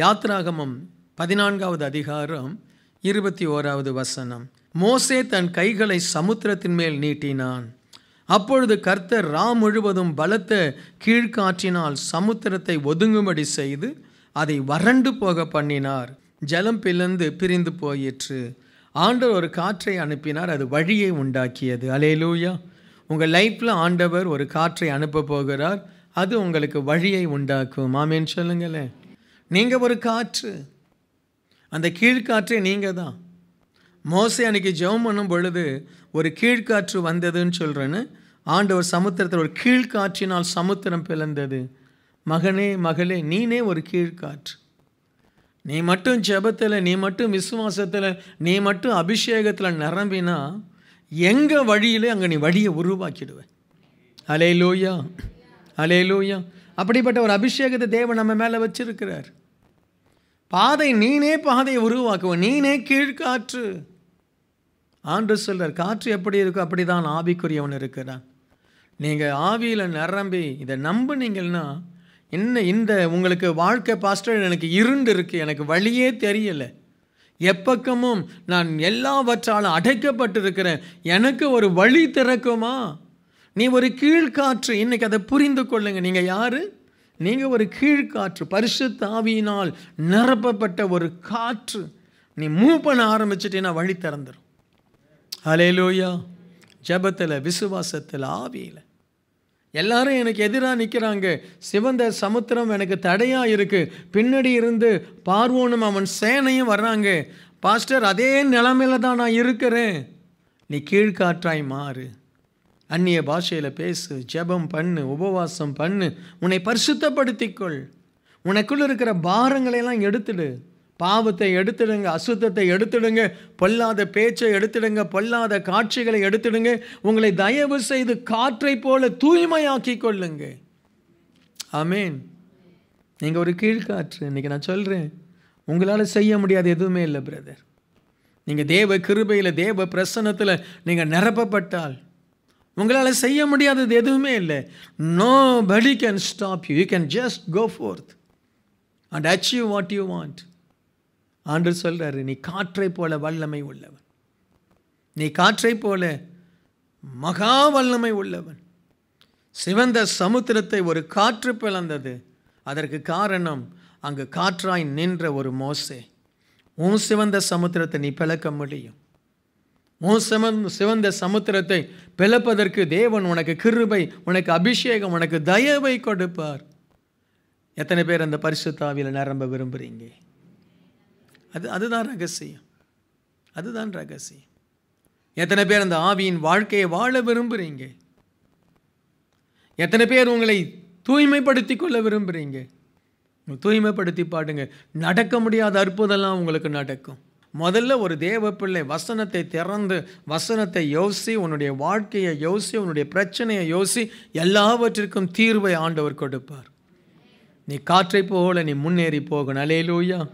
யாத்ராகமம் பதினான்காவது அதிகாரம் இருபத்தி ஓராவது வசனம் மோசே தன் கைகளை சமுத்திரத்தின் மேல் நீட்டினான் அப்பொழுது கர்த்தர் ரா முழுவதும் பலத்த கீழ்காற்றினால் சமுத்திரத்தை ஒதுங்கும்படி செய்து அதை வறண்டு போக பண்ணினார் ஜலம் பிளந்து பிரிந்து போயிற்று ஆண்டவர் ஒரு காற்றை அனுப்பினார் அது வழியை உண்டாக்கியது அலேலூயா உங்கள் லைஃப்பில் ஆண்டவர் ஒரு காற்றை அனுப்ப போகிறார் அது உங்களுக்கு வழியை உண்டாக்கும் ஆமேன்னு சொல்லுங்களேன் நீங்கள் ஒரு காற்று அந்த கீழ்காற்றே நீங்கள் தான் மோசை அன்றைக்கி ஜெபம் பண்ணும் பொழுது ஒரு கீழ்காற்று வந்ததுன்னு சொல்கிறேன்னு ஆண்டவர் சமுத்திரத்தில் ஒரு கீழ்காற்றினால் சமுத்திரம் பிளந்தது மகனே மகளே நீனே ஒரு கீழ்காற்று நீ மட்டும் ஜபத்தில் நீ மட்டும் விசுவாசத்தில் நீ மட்டும் அபிஷேகத்தில் நிரம்பினா எங்கள் வழியிலே அங்கே நீ வழியை உருவாக்கிடுவேன் அலே லோயா அலே லோயா அப்படிப்பட்ட ஒரு அபிஷேகத்தை தேவன் நம்ம மேலே வச்சுருக்கிறார் பாதை நீனே பாதையை உருவாக்குவ நீனே கீழ்காற்று ஆண்டு சொல்கிறார் காற்று எப்படி இருக்கோ அப்படி தான் ஆவிக்குரியவன் இருக்கிறான் நீங்கள் ஆவியில் நிரம்பி இதை நம்புனீங்கன்னா என்ன இந்த உங்களுக்கு வாழ்க்கை பாஸ்டர் எனக்கு இருண்டு இருக்குது எனக்கு வழியே தெரியலை எப்பக்கமும் நான் எல்லாவற்றாலும் அடைக்கப்பட்டிருக்கிறேன் எனக்கு ஒரு வழி திறக்குமா நீ ஒரு கீழ்காற்று இன்றைக்கி அதை புரிந்து கொள்ளுங்கள் நீங்கள் யார் நீங்கள் ஒரு கீழ்காற்று பரிசு தாவியினால் நிரப்பப்பட்ட ஒரு காற்று நீ மூவ் பண்ண ஆரம்பிச்சிட்டேன்னா வழி திறந்துடும் அலையிலோயா ஜபத்தில் விசுவாசத்தில் ஆவியில் எல்லாரும் எனக்கு எதிராக நிற்கிறாங்க சிவந்த சமுத்திரம் எனக்கு தடையாக இருக்குது பின்னாடி இருந்து பார்வோனும் அவன் சேனையும் வர்றாங்க பாஸ்டர் அதே நிலமையில தான் நான் இருக்கிறேன் நீ கீழ்காற்றாய் மாறு அந்நிய பாஷையில் பேசு ஜெபம் பண்ணு உபவாசம் பண்ணு உன்னை பரிசுத்தப்படுத்திக்கொள் உனக்குள்ளே இருக்கிற பாரங்களையெல்லாம் எடுத்துடு பாவத்தை எடுத்துடுங்க அசுத்தத்தை எடுத்துடுங்க பொல்லாத பேச்சை எடுத்துடுங்க பொல்லாத காட்சிகளை எடுத்துடுங்க உங்களை தயவு செய்து காற்றை போல தூய்மையாக்கி கொள்ளுங்க ஆமேன் நீங்கள் ஒரு கீழ்காற்று இன்றைக்கி நான் சொல்கிறேன் உங்களால் செய்ய முடியாது எதுவுமே இல்லை பிரதர் நீங்கள் தேவ கிருபையில் தேவ பிரசனத்தில் நீங்கள் நிரப்பப்பட்டால் உங்களால் செய்ய முடியாதது எதுவுமே இல்லை nobody can stop you you can just go forth and achieve what you want ஆண்டு சொல்கிறாரு நீ காற்றை போல வல்லமை உள்ளவன் நீ காற்றை போல மகா வல்லமை உள்ளவன் சிவந்த சமுத்திரத்தை ஒரு காற்று பிளந்தது அதற்கு காரணம் அங்கு காற்றாய் நின்ற ஒரு மோசே உன் சிவந்த சமுத்திரத்தை நீ பிளக்க முடியும் மோசமன் சிவந்த சமுத்திரத்தை பிளப்பதற்கு தேவன் உனக்கு கிருபை உனக்கு அபிஷேகம் உனக்கு தயவை கொடுப்பார் எத்தனை பேர் அந்த பரிசுத்தாவியில் நிரம்ப விரும்புகிறீங்க அது அதுதான் ரகசியம் அதுதான் ரகசியம் எத்தனை பேர் அந்த ஆவியின் வாழ்க்கையை வாழ விரும்புகிறீங்க எத்தனை பேர் உங்களை தூய்மைப்படுத்தி கொள்ள விரும்புகிறீங்க தூய்மைப்படுத்தி பாடுங்க நடக்க முடியாத அற்புதம்லாம் உங்களுக்கு நடக்கும் முதல்ல ஒரு தேவப்பிள்ளை வசனத்தை திறந்து வசனத்தை யோசி உன்னுடைய வாழ்க்கையை யோசி உன்னுடைய பிரச்சனையை யோசி எல்லாவற்றிற்கும் தீர்வை ஆண்டவர் கொடுப்பார் நீ காற்றை போகல நீ முன்னேறி போகணும் அலையிலூயா